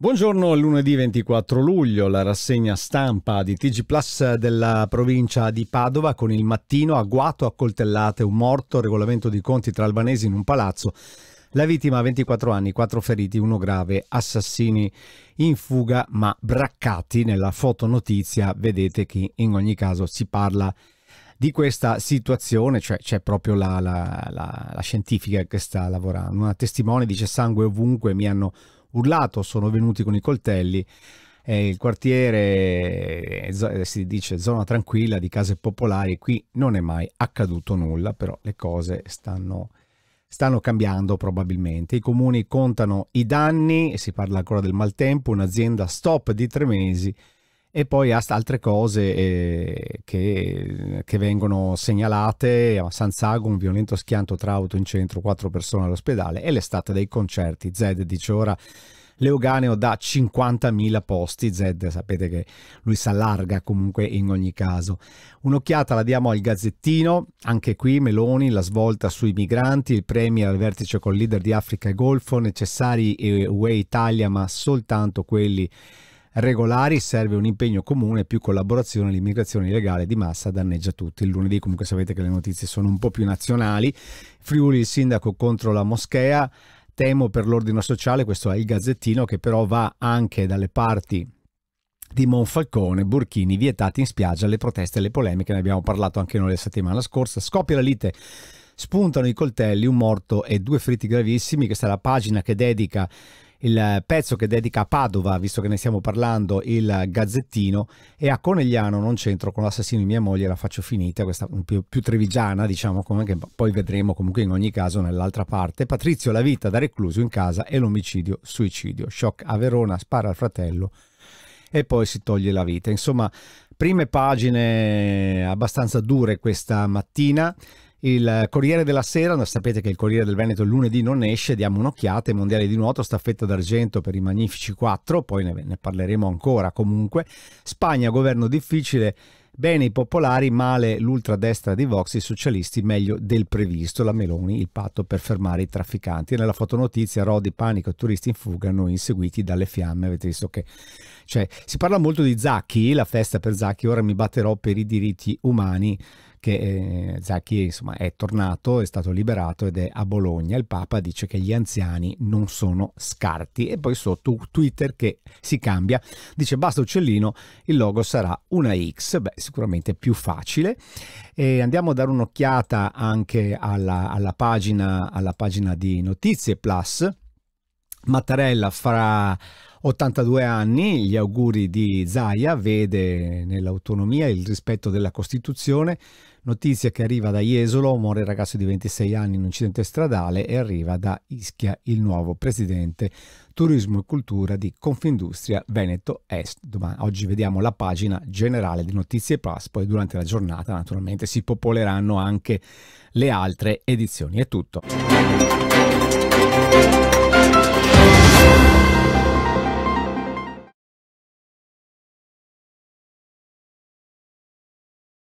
Buongiorno, lunedì 24 luglio, la rassegna stampa di TG Plus della provincia di Padova con il mattino agguato, guato a coltellate, un morto, regolamento di conti tra albanesi in un palazzo. La vittima ha 24 anni, 4 feriti, 1 grave, assassini in fuga ma braccati. Nella fotonotizia vedete che in ogni caso si parla di di questa situazione, cioè c'è proprio la, la, la, la scientifica che sta lavorando, una testimone dice sangue ovunque, mi hanno urlato, sono venuti con i coltelli il quartiere eh, eh, si dice zona tranquilla di case popolari, qui non è mai accaduto nulla, però le cose stanno, stanno cambiando probabilmente. I comuni contano i danni, si parla ancora del maltempo, un'azienda stop di tre mesi e poi altre cose eh, che, che, vengono segnalate San Sago un violento schianto tra auto in centro, quattro persone all'ospedale e l'estate dei concerti, Zed dice ora Leoganeo da 50.000 posti, Zed sapete che lui si allarga comunque in ogni caso. Un'occhiata la diamo al Gazzettino, anche qui Meloni, la svolta sui migranti, il premier al vertice con il leader di Africa e Golfo, necessari UE eh, Italia ma soltanto quelli regolari serve un impegno comune, più collaborazione, l'immigrazione illegale di massa danneggia tutti. Il lunedì comunque sapete che le notizie sono un po' più nazionali. Friuli, il sindaco contro la moschea, temo per l'ordine sociale, questo è il gazzettino che però va anche dalle parti di Monfalcone, Burchini vietati in spiaggia, le proteste e le polemiche, ne abbiamo parlato anche noi la settimana scorsa, scoppia la lite spuntano i coltelli, un morto e due feriti gravissimi. Questa è la pagina che dedica il pezzo che dedica a Padova, visto che ne stiamo parlando, il Gazzettino, e a Conegliano non c'entro con l'assassino di mia moglie, la faccio finita, questa più, più trevigiana, diciamo, come che poi vedremo comunque in ogni caso nell'altra parte. Patrizio la vita da recluso in casa e l'omicidio suicidio. Shock a Verona, spara al fratello e poi si toglie la vita. Insomma, prime pagine abbastanza dure questa mattina il Corriere della Sera, sapete che il Corriere del Veneto lunedì non esce, diamo un'occhiata ai mondiali di nuoto, staffetta d'argento per i magnifici 4, poi ne, ne parleremo ancora comunque. Spagna, governo difficile, bene i popolari, male l'ultradestra di Vox, i socialisti meglio del previsto, la Meloni, il patto per fermare i trafficanti. Nella fotonotizia Rodi, panico, turisti in fuga, noi inseguiti dalle fiamme, avete visto che cioè, si parla molto di Zacchi, la festa per Zacchi, ora mi batterò per i diritti umani che eh, Zacchi insomma, è tornato, è stato liberato ed è a Bologna. Il Papa dice che gli anziani non sono scarti e poi sotto Twitter che si cambia, dice basta uccellino, il logo sarà una X, beh sicuramente più facile. E andiamo a dare un'occhiata anche alla, alla, pagina, alla pagina di Notizie Plus. Mattarella farà 82 anni, gli auguri di Zaia, vede nell'autonomia il rispetto della Costituzione, notizia che arriva da Jesolo, muore ragazzo di 26 anni in un incidente stradale e arriva da Ischia il nuovo presidente turismo e cultura di Confindustria Veneto Est. Domani, oggi vediamo la pagina generale di Notizie Plus, poi durante la giornata naturalmente si popoleranno anche le altre edizioni. È tutto.